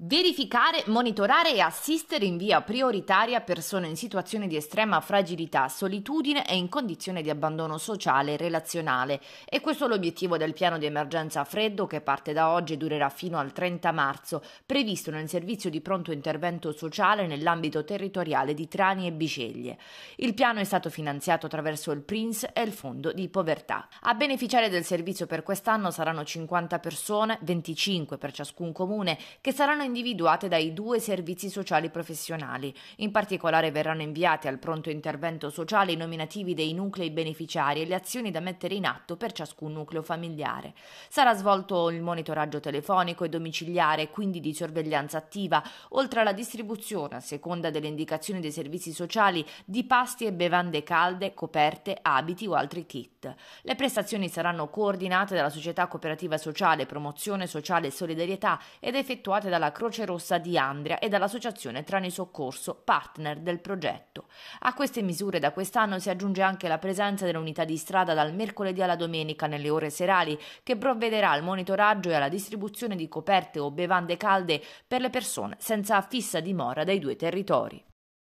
Verificare, monitorare e assistere in via prioritaria persone in situazione di estrema fragilità, solitudine e in condizione di abbandono sociale e relazionale. E questo è l'obiettivo del piano di emergenza freddo che parte da oggi e durerà fino al 30 marzo, previsto nel servizio di pronto intervento sociale nell'ambito territoriale di Trani e Biceglie. Il piano è stato finanziato attraverso il PRINS e il Fondo di Povertà. A beneficiare del servizio per quest'anno saranno 50 persone, 25 per ciascun comune, che saranno individuate dai due servizi sociali professionali. In particolare verranno inviate al pronto intervento sociale i nominativi dei nuclei beneficiari e le azioni da mettere in atto per ciascun nucleo familiare. Sarà svolto il monitoraggio telefonico e domiciliare, quindi di sorveglianza attiva, oltre alla distribuzione, a seconda delle indicazioni dei servizi sociali, di pasti e bevande calde, coperte, abiti o altri kit. Le prestazioni saranno coordinate dalla Società Cooperativa Sociale, Promozione Sociale e Solidarietà ed effettuate dalla Croce Rossa di Andria e dall'associazione Trani Soccorso, partner del progetto. A queste misure da quest'anno si aggiunge anche la presenza dell'unità di strada dal mercoledì alla domenica nelle ore serali, che provvederà al monitoraggio e alla distribuzione di coperte o bevande calde per le persone senza fissa dimora dai due territori.